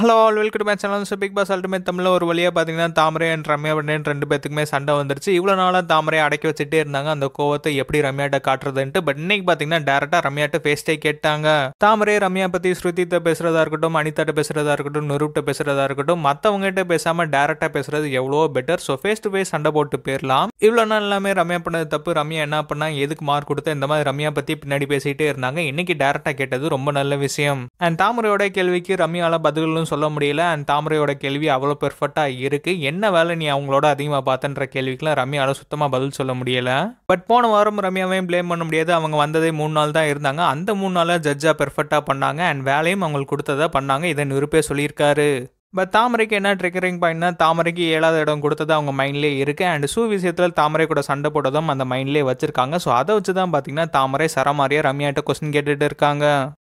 hello all welcome to my channel so Bigg Boss Ultimate தமிழில் ஒரு வழியாக பார்த்தீங்கன்னா தாமரை அண்ட் ரம்யா பண்ணேன் ரெண்டு பேத்துக்குமே சண்டை வந்துருச்சு இவ்வளோ நாளாக தாமரையை அடக்கி வச்சுட்டே இருந்தாங்க அந்த கோவத்தை எப்படி ரம்யாட்ட காட்டுறதுன்ட்டு பட் இன்னைக்கு பார்த்தீங்கன்னா டேரக்டாக ரம்யாட்ட ஃபேஸ்டே கேட்டாங்க தாமரை ரம்யா பற்றி ஸ்ருதித்தை பேசுகிறதா இருக்கட்டும் அனிதாட்ட பேசுகிறதா இருக்கட்டும் நுருப்ட்ட பேசுகிறதா இருக்கட்டும் மற்றவங்ககிட்ட பேசாமல் டேரக்டாக பேசுகிறது எவ்வளோ better so face to face சண்டை போட்டு போயிடலாம் இவ்வளோ நாள் எல்லாமே ரம்யா பண்ணது தப்பு ரம்யா என்ன பண்ணால் எதுக்கு மார்க் கொடுத்து இந்த மாதிரி ரம்யா பற்றி பின்னாடி பேசிகிட்டே இருந்தாங்க இன்னைக்கு டேரக்டாக கேட்டது ரொம்ப நல்ல விஷயம் அண்ட் தாமரையோட கேள்விக்கு ரம்யாவில் பதிலும் சொல்ல முடியல அண்ட் தாமரையோட கேள்வி அவ்வளோ பெர்ஃபெக்டாக இருக்குது என்ன வேலை நீ அவங்களோட அதிகமாக பார்த்தன்ற கேள்விக்கெலாம் ரம்யாவால் சுத்தமாக பதில் சொல்ல முடியலை பட் போன வாரம் ரம்யாவையும் ப்ளேம் பண்ண முடியாது அவங்க வந்ததே மூணு நாள் தான் இருந்தாங்க அந்த மூணு நாளாக ஜட்ஜாக பெர்ஃபெக்டாக பண்ணாங்க அண்ட் வேலையும் அவங்களுக்கு கொடுத்ததை பண்ணாங்க இதை நிருப்பே சொல்லியிருக்காரு பட் தாமரைக்கு என்ன ட்ரிகரிங் பாயிண்ட்னா தாமரைக்கு ஏழாவது இடம் கொடுத்தது அவங்க மைண்ட்லேயே இருக்குது அண்ட் சூ விஷயத்தில் தாமரை கூட சண்டை போட்டதும் அந்த மைண்ட்லேயே வச்சிருக்காங்க ஸோ அதை வச்சு தான் பார்த்தீங்கன்னா தாமரை சரமாரியாக ரம்யாட்ட கொஸ்டின் கேட்டுகிட்டு இருக்காங்க